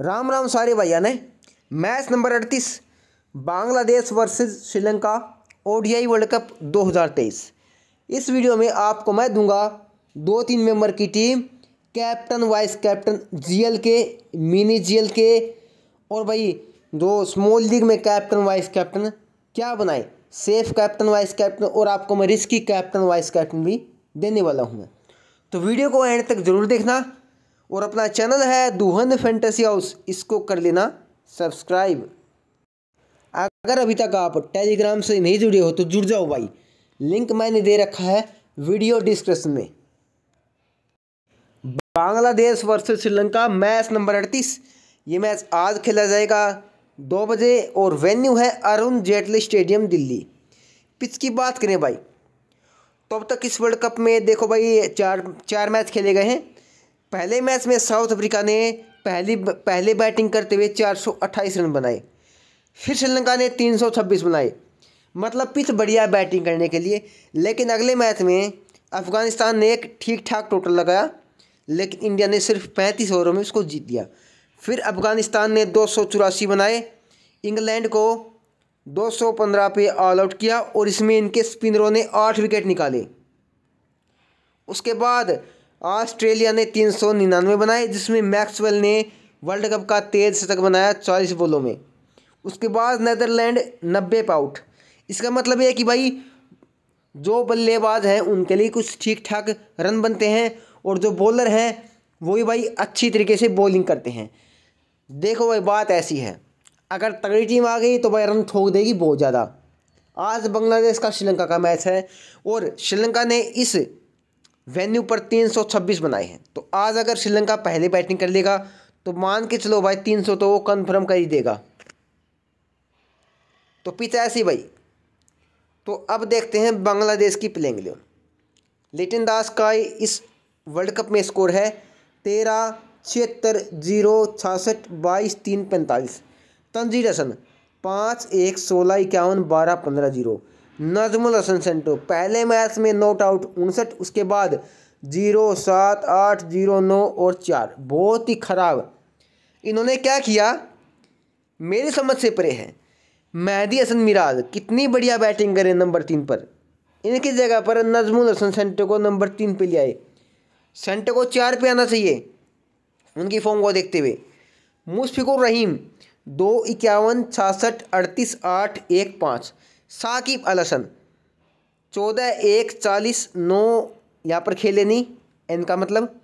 राम राम सारे भैया ने मैच नंबर अड़तीस Bangladesh versus Sri Lanka ODI world cup 2023 इस वीडियो में आपको मैं दूंगा दो तीन मेंबर की team captain vice captain GL के मिनी जीएल के और भाई जो स्मॉल लीग में कैप्टन वाइस कैप्टन क्या बनाए सेफ कैप्टन वाइस कैप्टन और आपको मैं रिस्की कैप्टन वाइस कैप्टन भी देने वाला हूँ मैं तो वीडियो को एंड तक ज़रूर देखना और अपना चैनल है दुहन फैंटेसी हाउस इसको कर लेना सब्सक्राइब अगर अभी तक आप टेलीग्राम से नहीं जुड़े हो तो जुड़ जाओ भाई लिंक मैंने दे रखा है वीडियो डिस्क्रिप्शन में Bangladesh versus Sri Lanka match number अड़तीस ये मैच आज खेला जाएगा दो बजे और वेन्यू है अरुण जेटली स्टेडियम दिल्ली पिच की बात करें भाई तो अब तक इस वर्ल्ड कप में देखो भाई चार चार मैच खेले गए हैं पहले मैच में साउथ अफ्रीका ने पहली पहले बैटिंग करते हुए चार रन बनाए फिर श्रीलंका ने 326 बनाए मतलब पिछ बढ़िया बैटिंग करने के लिए लेकिन अगले मैच में अफगानिस्तान ने एक ठीक ठाक टोटल लगाया लेकिन इंडिया ने सिर्फ पैंतीस ओवरों में उसको जीत दिया फिर अफगानिस्तान ने दो बनाए इंग्लैंड को 215 पे ऑल आउट किया और इसमें इनके स्पिनरों ने आठ विकेट निकाले उसके बाद ऑस्ट्रेलिया ने तीन सौ निन्यानवे बनाए जिसमें मैक्सवेल ने वर्ल्ड कप का तेज शतक बनाया चालीस बोलों में उसके बाद नदरलैंड नब्बे पाउट इसका मतलब है कि भाई जो बल्लेबाज हैं उनके लिए कुछ ठीक ठाक रन बनते हैं और जो बॉलर हैं वो भी भाई अच्छी तरीके से बॉलिंग करते हैं देखो भाई बात ऐसी है अगर तगड़ी टीम आ गई तो भाई रन थोक देगी बहुत ज़्यादा आज बांग्लादेश का श्रीलंका का मैच है और श्रीलंका ने इस वेन्यू पर 326 बनाए हैं तो आज अगर श्रीलंका पहले बैटिंग कर लेगा तो मान के चलो भाई 300 तो वो कन्फर्म कर ही देगा तो पिच ऐसी भाई तो अब देखते हैं बांग्लादेश की प्लेइंग इलेवन लिटिन दास का इस वर्ल्ड कप में स्कोर है तेरह छिहत्तर जीरो छासठ बाईस तीन पैंतालीस तंजीर हसन पाँच एक सोलह इक्यावन बारह पंद्रह जीरो नजमुल हसन सेंटो पहले मैच में नोट आउट उनसठ उसके बाद जीरो सात आठ जीरो नौ और चार बहुत ही ख़राब इन्होंने क्या किया मेरी समझ से परे है मेहदी हसन मिराज कितनी बढ़िया बैटिंग करें नंबर तीन पर इनकी जगह पर नजमुल हसन सेंटो को नंबर तीन पे ले आए सेंटो को चार पे आना चाहिए उनकी फॉर्म को देखते हुए मुशफिकुर रहीम दो इक्यावन छासठ अड़तीस आठ एक पाँच साकिब अल हसन चौदह एक चालीस नौ यहाँ पर खेले नहीं इनका मतलब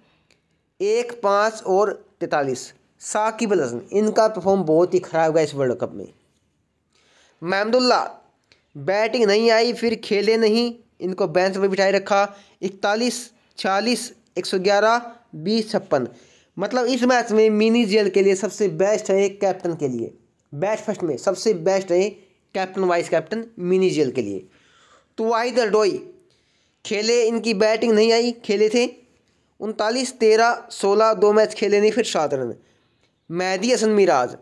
एक पाँच और तैतालीस साकिब अल हसन इनका परफॉर्म बहुत ही ख़राब हुआ इस वर्ल्ड कप में महमदुल्ला बैटिंग नहीं आई फिर खेले नहीं इनको बेंच पर बिठाए रखा इकतालीस छियालीस एक सौ ग्यारह बीस छप्पन मतलब इस मैच में मिनी जेल के लिए सबसे बेस्ट है कैप्टन के लिए बैट फर्स्ट में सबसे बेस्ट है captain vice captain mini GL के लिए तो वाहिद डोई खेले इनकी बैटिंग नहीं आई खेले थे उनतालीस तेरह सोलह दो मैच खेले नहीं फिर सात रन मैदी हसन मिराज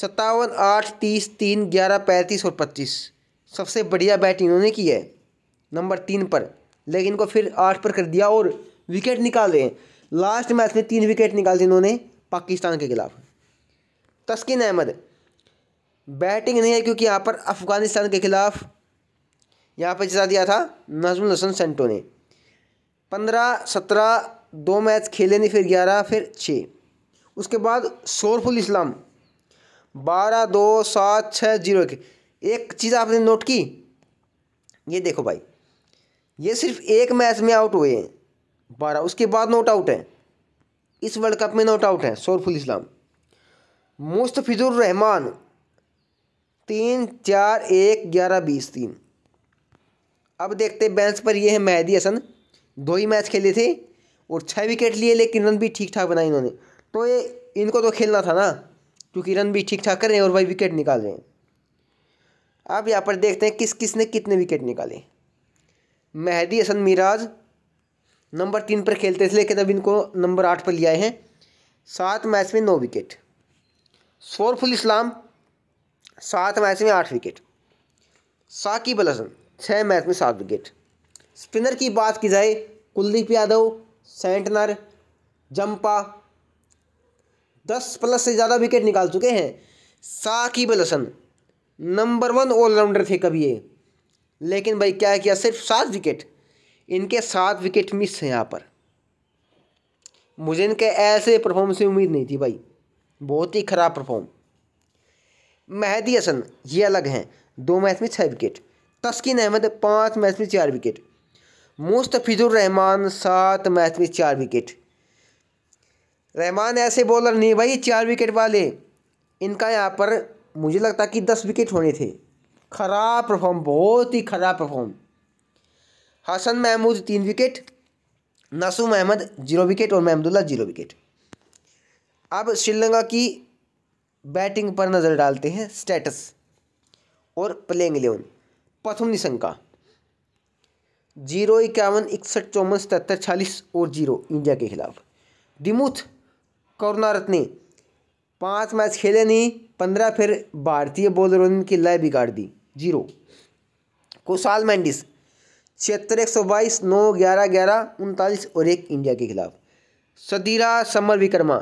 सत्तावन आठ तीस तीन ग्यारह पैंतीस और पच्चीस सबसे बढ़िया बैटिंग इन्होंने की है नंबर तीन पर लेकिन इनको फिर आठ पर कर दिया और विकेट निकाल रहे हैं लास्ट मैच में तीन विकेट निकाल दिए इन्होंने पाकिस्तान के खिलाफ तस्किन अहमद बैटिंग नहीं है क्योंकि यहाँ पर अफ़गानिस्तान के खिलाफ यहाँ पर जिता दिया था नजमुल हसन सेंटो ने पंद्रह सत्रह दो मैच खेले नहीं फिर ग्यारह फिर छः उसके बाद शोरफुल इस्लाम बारह दो सात छः जीरो एक एक चीज़ आपने नोट की ये देखो भाई ये सिर्फ एक मैच में आउट हुए हैं बारह उसके बाद नोट आउट है इस वर्ल्ड कप में नोट आउट है शोरफुल इस्लाम मुस्तफिजुर रहमान तीन चार एक ग्यारह बीस तीन अब देखते बेंच पर ये है मेहदी हसन दो ही मैच खेले थे और छः विकेट लिए लेकिन रन भी ठीक ठाक बनाए इन्होंने तो ये इनको तो खेलना था ना क्योंकि रन भी ठीक ठाक कर रहे हैं और वही विकेट निकाल रहे हैं अब यहाँ पर देखते हैं किस किस ने कितने विकेट निकाले मेहदी हसन मिराज नंबर तीन पर खेलते थे लेकिन अब इनको नंबर आठ पर लिया है हैं सात मैच में नौ विकेट शोरफुल इस्लाम सात मैच में आठ विकेट साकिब अल हसन छः मैच में सात विकेट स्पिनर की बात की जाए कुलदीप यादव सेंटनर जंपा दस प्लस से ज़्यादा विकेट निकाल चुके हैं Shakib Al Hasan number one allrounder थे कभी ये लेकिन भाई क्या किया सिर्फ सात विकेट इनके सात विकेट मिस हैं यहाँ पर मुझे इनके ऐसे परफॉर्मेंस से उम्मीद नहीं थी भाई बहुत ही ख़राब परफॉर्म मेहदी हसन ये अलग हैं दो मैच में छः विकेट तस्किन अहमद पाँच मैच में चार विकेट मुस्तफिजुररहमान सात मैच में चार विकेट रहमान ऐसे बॉलर नहीं भाई चार विकेट वाले इनका यहाँ पर मुझे लगता कि दस विकेट होने थे ख़राब परफॉर्म बहुत ही ख़राब परफॉर्म हसन महमूद तीन wicket Nasum Ahmed zero wicket और महमदुल्ला जीरो विकेट अब श्रीलंका की बैटिंग पर नज़र डालते हैं स्टेटस और प्लेइंग इलेवन प्रथम निशंका जीरो इक्यावन इकसठ चौवन सतहत्तर छियालीस और जीरो इंडिया के खिलाफ डिमुथ करुणारत ने पाँच मैच खेले नहीं पंद्रह फिर भारतीय बॉलरों ने की लय बिगाड़ दी जीरो कोसाल मैंडिस छिहत्तर एक सौ बाईस नौ ग्यारह ग्यारह उनतालीस और एक इंडिया के खिलाफ सदीरा समर विक्रमा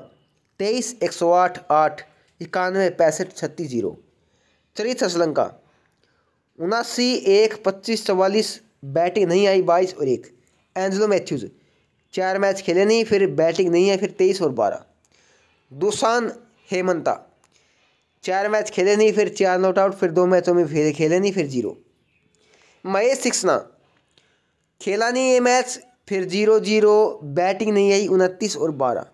तेईस एक सौ आठ आठ इक्यानवे पैंसठ छत्तीस जीरो था श्रीलंका उनासी एक पच्चीस चवालीस बैटिंग नहीं आई बाईस और एक एंजलो मैथ्यूज चार मैच खेले नहीं फिर बैटिंग नहीं है फिर तेईस और बारह दुसान हेमंता चार मैच खेले नहीं फिर चार नॉट आउट फिर दो मैचों में फिर खेले नहीं फिर जीरो महेश सिक्सना खेला नहीं ये मैच फिर जीरो जीरो बैटिंग नहीं आई उनतीस और बारह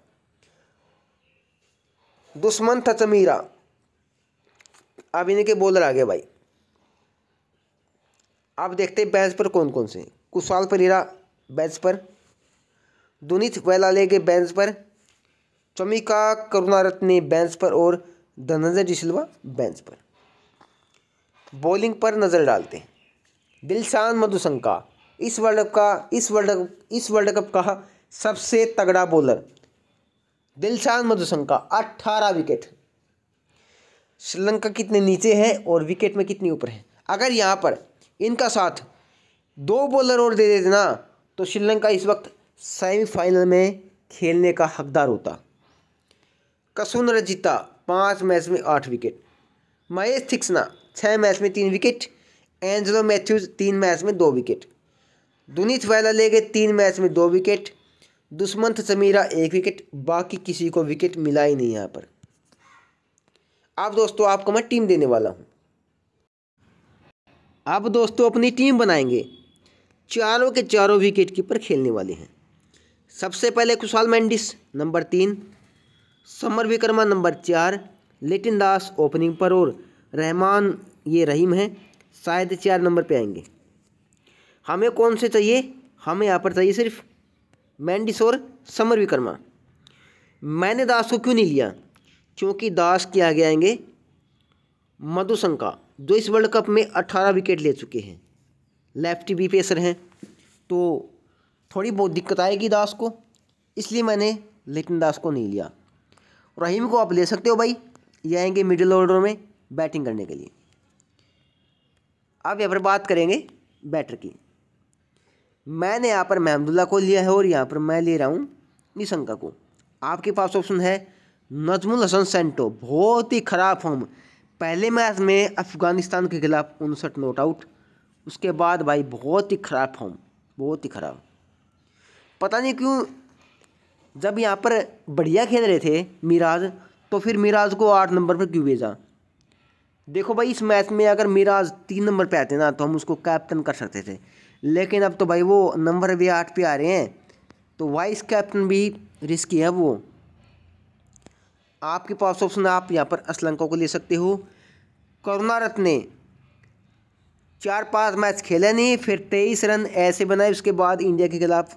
दुश्मन था चमीरा अब इनके बॉलर आ गए भाई आप देखते हैं बैंस पर कौन कौन से कुशाल परीरा बैंस पर दुनित वेलाले के बैंस पर चमिका करुणारत्ने बैंस पर और धनंजय जिसलवा बैंस पर बॉलिंग पर नज़र डालते हैं दिलशान मधुशंका इस वर्ल्ड कप का इस वर्ल्ड इस वर्ल्ड कप का सबसे तगड़ा बॉलर दिलशान मधुशंका अट्ठारह विकेट श्रीलंका कितने नीचे है और विकेट में कितनी ऊपर है अगर यहाँ पर इनका साथ दो बॉलर और दे देते ना तो श्रीलंका इस वक्त सेमीफाइनल में खेलने का हकदार होता कसुन रजिता पाँच मैच में आठ विकेट महेश थिक्सना छः मैच में तीन विकेट एंजलो मैथ्यूज तीन मैच में दो विकेट दुनित वैला ले गए तीन मैच में दो विकेट दुश्मंत समीरा एक विकेट बाकी किसी को विकेट मिला ही नहीं यहाँ पर अब दोस्तों आपको मैं टीम देने वाला हूँ अब दोस्तों अपनी टीम बनाएंगे चारों के चारों विकेट कीपर खेलने वाले हैं सबसे पहले कुशाल मैंडिस नंबर तीन समर विक्रमा नंबर चार लेटिन दास ओपनिंग पर और रहमान ये रहीम है शायद चार नंबर पे आएंगे हमें कौन से चाहिए हमें यहाँ पर चाहिए सिर्फ मैंडिस और समर विक्रमा मैंने दास को क्यों नहीं लिया क्योंकि दास के आगे आएंगे मधुशंका जो इस वर्ल्ड कप में अट्ठारह विकेट ले चुके हैं लेफ्ट भी पेसर हैं तो थोड़ी बहुत दिक्कत आएगी दास को इसलिए मैंने लेकिन दास को नहीं लिया रहीम को आप ले सकते हो भाई ये आएंगे मिडिल ऑर्डर में बैटिंग करने के लिए अब यहाँ पर बात करेंगे बैटर की मैंने यहाँ पर महमदुल्ला को लिया है और यहाँ पर मैं ले रहा हूँ निशंका को आपके पास ऑप्शन है नजमुल हसन सेंटो बहुत ही ख़राब फॉर्म पहले मैच में अफगानिस्तान के खिलाफ उनसठ नोट आउट उसके बाद भाई बहुत ही ख़राब फॉर्म बहुत ही ख़राब पता नहीं क्यों जब यहाँ पर बढ़िया खेल रहे थे मिराज तो फिर मिराज को आठ नंबर पर क्यों भेजा देखो भाई इस मैच में अगर मिराज तीन नंबर पर आते ना तो हम उसको कैप्टन कर सकते थे लेकिन अब तो भाई वो नंबर भी आठ पे आ रहे हैं तो वाइस कैप्टन भी रिस्की है वो आपके पास ऑप्शन आप यहाँ पर असलंकों को ले सकते हो करुणा ने चार पांच मैच खेले नहीं फिर तेईस रन ऐसे बनाए उसके बाद इंडिया के खिलाफ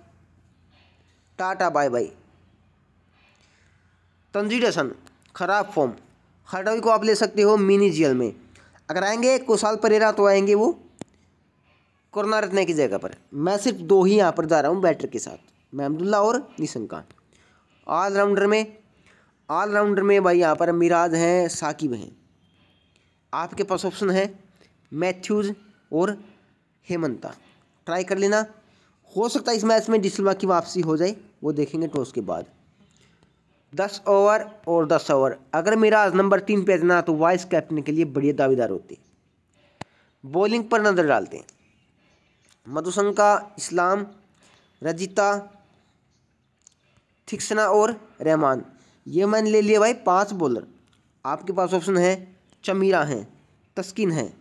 tata bye bye Tanzid Hasan खराब फॉर्म हरडवी को आप ले सकते हो मिनी जेल में अगर आएंगे कुशाल परेरा तो आएंगे वो कोरोना रत्न की जगह पर मैं सिर्फ दो ही यहाँ पर जा रहा हूँ बैटर के साथ महमदुल्ला और निशंका ऑलराउंडर में ऑलराउंडर में भाई यहाँ पर मिराज हैं साकिब हैं आपके पास ऑप्शन है मैथ्यूज़ और हेमंता ट्राई कर लेना हो सकता है इस मैच में डिसलमा की वापसी हो जाए वो देखेंगे टॉस के बाद दस ओवर और दस ओवर अगर मिराज नंबर तीन पे ना तो वाइस कैप्टन के लिए बढ़िया दावेदार होते बॉलिंग पर नज़र डालते हैं मधुशंका इस्लाम रजिता थिक्सना और रहमान ये मैंने ले लिया भाई पांच बॉलर आपके पास ऑप्शन है चमीरा हैं तस्किन हैं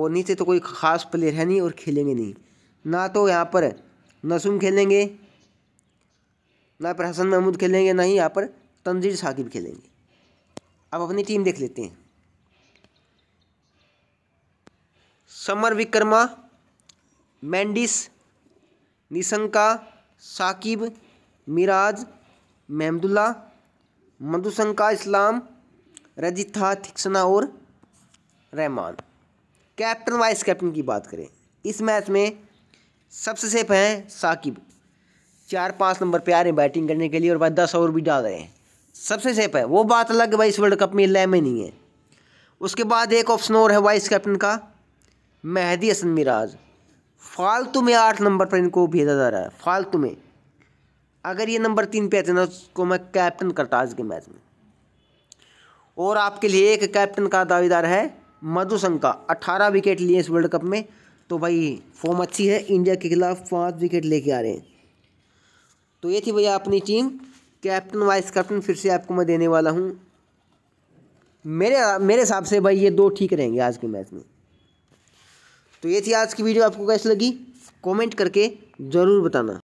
और नीचे तो कोई ख़ास प्लेयर है नहीं और खेलेंगे नहीं ना तो यहाँ पर नसूम खेलेंगे ना पर हसन महमूद खेलेंगे ना ही यहाँ पर तंजीर साकिब खेलेंगे अब अपनी टीम देख लेते हैं समर विक्रमा मैंडिस निशंका साकिब मिराज महमदुल्ला मधुशंका इस्लाम रजिथा थिक्सना और रहमान कैप्टन वाइस कैप्टन की बात करें इस मैच में सबसे सेफ हैं साकिब चार पाँच नंबर पे आ रहे हैं बैटिंग करने के लिए और भाई दस ओवर भी डाल रहे हैं सबसे सेफ है वो बात अलग भाई इस वर्ल्ड कप में लय में नहीं है उसके बाद एक ऑप्शन और है वाइस कैप्टन का मेहदी हसन मिराज फालतू में आठ नंबर पर इनको भेजा जा रहा है फालतू में अगर ये नंबर तीन पे आते ना उसको मैं कैप्टन करता आज के मैच में और आपके लिए एक कैप्टन का दावेदार है मधुसंघ का अठारह विकेट लिए इस वर्ल्ड कप में तो भाई फॉर्म अच्छी है इंडिया के खिलाफ पाँच विकेट लेके आ रहे हैं तो ये थी भैया अपनी टीम कैप्टन वाइस कैप्टन फिर से आपको मैं देने वाला हूँ मेरे मेरे हिसाब से भाई ये दो ठीक रहेंगे आज के मैच में तो ये थी आज की वीडियो आपको कैसी लगी कमेंट करके ज़रूर बताना